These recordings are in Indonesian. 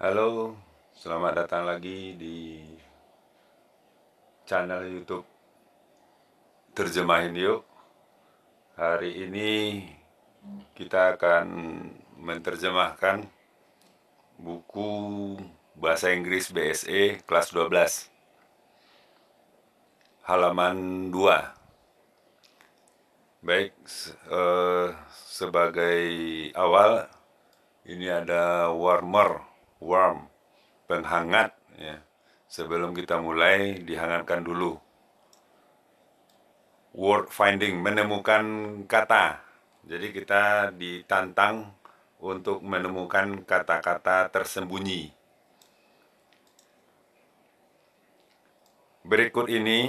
Halo, selamat datang lagi di channel YouTube Terjemahin Yuk. Hari ini kita akan menterjemahkan buku Bahasa Inggris BSE kelas 12. Halaman 2. Baik, uh, sebagai awal ini ada warmer warm, penghangat. Ya. Sebelum kita mulai, dihangatkan dulu. Word finding, menemukan kata. Jadi kita ditantang untuk menemukan kata-kata tersembunyi. Berikut ini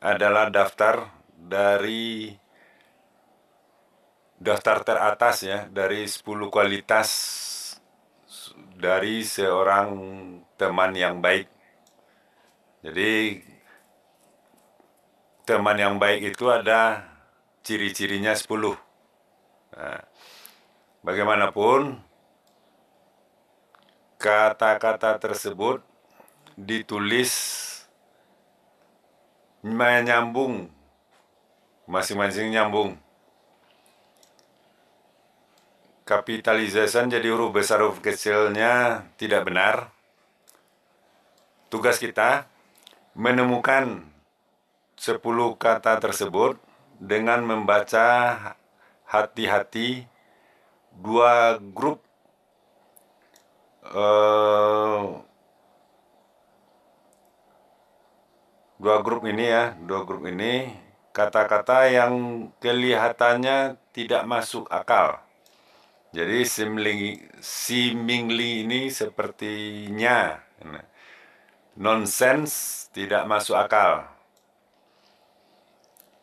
adalah daftar dari daftar teratas ya dari 10 kualitas dari seorang teman yang baik. Jadi teman yang baik itu ada ciri-cirinya sepuluh. Nah, bagaimanapun kata-kata tersebut ditulis menyambung masing-masing nyambung. Kapitalisasi jadi huruf besar huruf kecilnya tidak benar. Tugas kita menemukan 10 kata tersebut dengan membaca hati-hati dua grup uh, dua grup ini ya, dua grup ini kata-kata yang kelihatannya tidak masuk akal. Jadi simling, seemingly ini sepertinya nonsense tidak masuk akal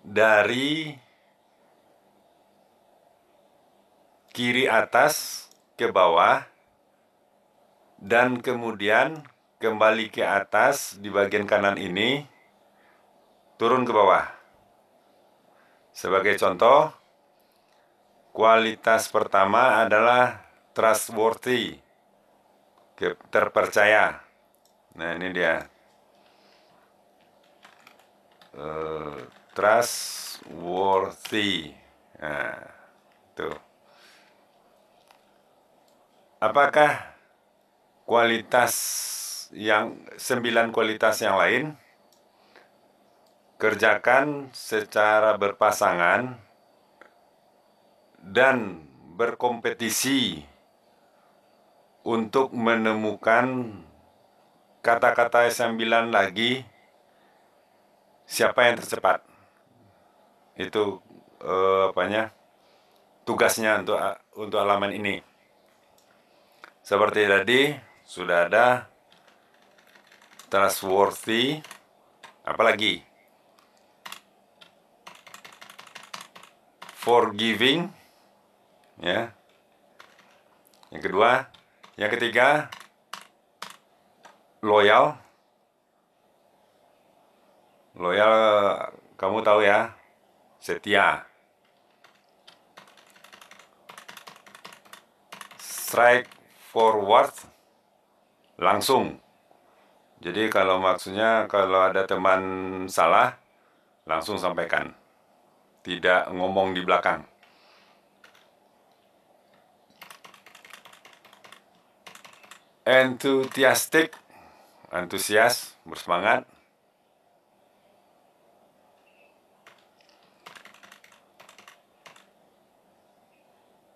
dari kiri atas ke bawah dan kemudian kembali ke atas di bagian kanan ini turun ke bawah. Sebagai contoh, Kualitas pertama adalah trustworthy, terpercaya. Nah ini dia. Eh, trustworthy. Nah, tuh. Apakah kualitas yang sembilan kualitas yang lain kerjakan secara berpasangan dan berkompetisi untuk menemukan kata-kata sembilan lagi siapa yang tercepat itu eh, apanya tugasnya untuk untuk halaman ini seperti tadi sudah ada trustworthy apalagi forgiving ya yang kedua yang ketiga loyal loyal kamu tahu ya setia strike forward langsung jadi kalau maksudnya kalau ada teman salah langsung sampaikan tidak ngomong di belakang enthusiastic antusias bersemangat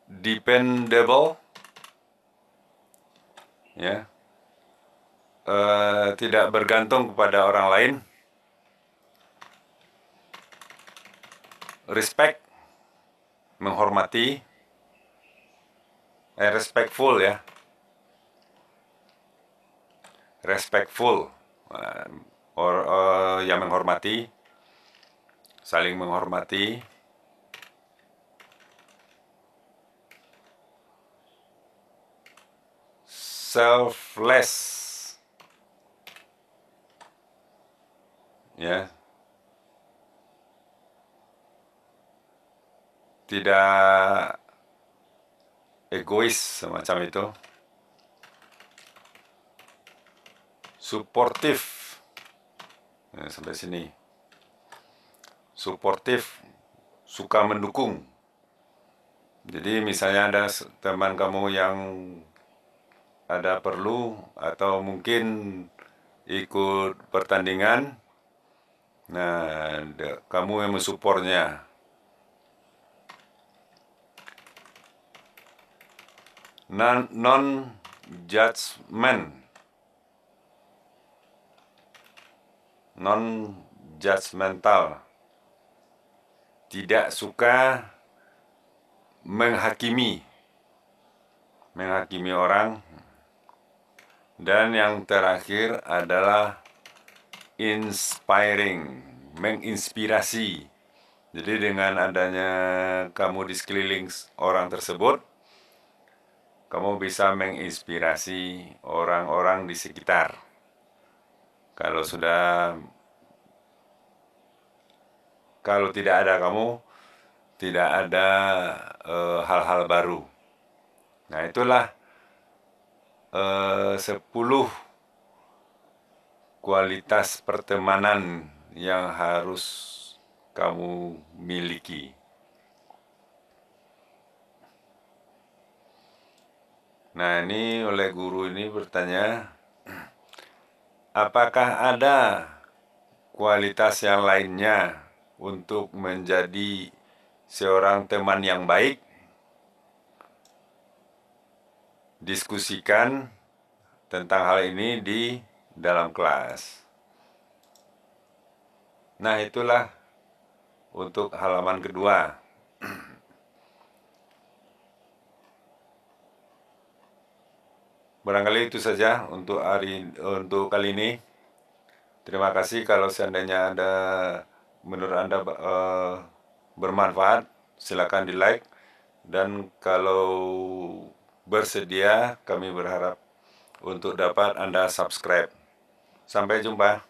dependable ya e, tidak bergantung kepada orang lain respect menghormati eh, respectful ya respectful eh, or uh, yang menghormati saling menghormati selfless ya tidak egois semacam itu suportif eh, sampai sini suportif suka mendukung jadi misalnya ada teman kamu yang ada perlu atau mungkin ikut pertandingan nah kamu yang mensupportnya non non judgment non judgmental tidak suka menghakimi menghakimi orang dan yang terakhir adalah inspiring menginspirasi jadi dengan adanya kamu di sekeliling orang tersebut kamu bisa menginspirasi orang-orang di sekitar kalau sudah kalau tidak ada kamu, tidak ada eh, hal-hal uh, baru. Nah, itulah eh, sepuluh kualitas pertemanan yang harus kamu miliki. Nah, ini oleh guru ini bertanya, Apakah ada kualitas yang lainnya untuk menjadi seorang teman yang baik? Diskusikan tentang hal ini di dalam kelas. Nah, itulah untuk halaman kedua. barangkali itu saja untuk hari untuk kali ini. Terima kasih kalau seandainya ada menurut Anda uh, bermanfaat, silakan di-like dan kalau bersedia kami berharap untuk dapat Anda subscribe. Sampai jumpa.